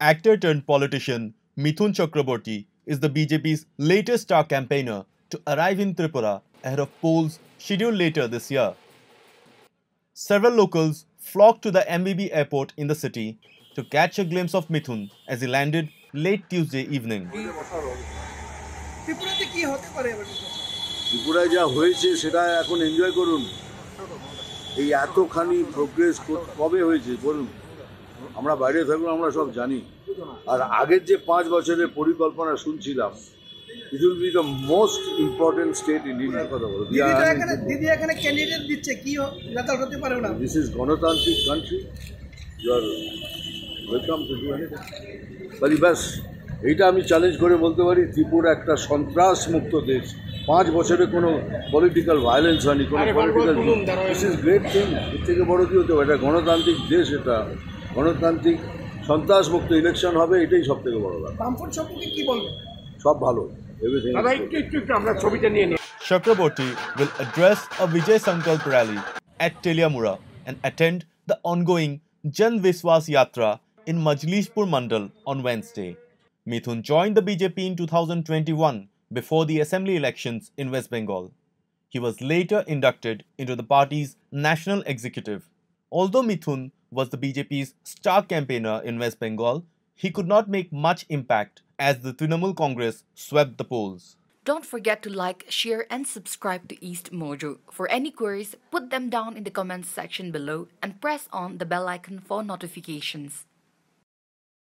Actor turned politician Mithun Chakraborty is the BJP's latest star campaigner to arrive in Tripura ahead of polls scheduled later this year. Several locals flocked to the MBB airport in the city to catch a glimpse of Mithun as he landed late Tuesday evening. এই এতখানি progress কবে হয়েছে বলুন আমরা বাইরে থাকলেও আমরা সব জানি আর আগের যে পাঁচ বছরের পরিকল্পনা শুনছিলাম it will be the most important state in কথা বলো দিদি এখানে ক্যান্ডিডেট দিচ্ছে কি হতে পারে না দিস ইজ গণতান্ত্রিক country you are welcome to do বলি ব্যাস এইটা আমি চ্যালেঞ্জ করে বলতে পারি ত্রিপুরা একটা সন্ত্রাস মুক্ত দেশ পাঁচ বছরে কোনো পলিটিক্যাল ভায়োলেন্স হয়নি কোনো political this is great thing এর থেকে বড় কি হতে পারে এটা গণতান্ত্রিক দেশ এটা গণতান্ত্রিক সন্ত্রাসমুক্ত ইলেকশন হবে এটাই সব থেকে বড় ব্যাপার বামফ্রন্ট সম্পর্কে কি বলবেন সব ভালো এভরিথিং আমরা Chakraborty will address a Vijay Sankalp rally at Teliamura and attend the ongoing Jan Viswas Yatra in Majlishpur Mandal on Wednesday. Mithun joined the BJP in 2021 before the assembly elections in West Bengal. He was later inducted into the party's national executive. Although Mithun was the BJP's star campaigner in West Bengal, he could not make much impact as the Trinamool Congress swept the polls. Don't forget to like, share and subscribe to East Mojo. For any queries, put them down in the comments section below and press on the bell icon for notifications.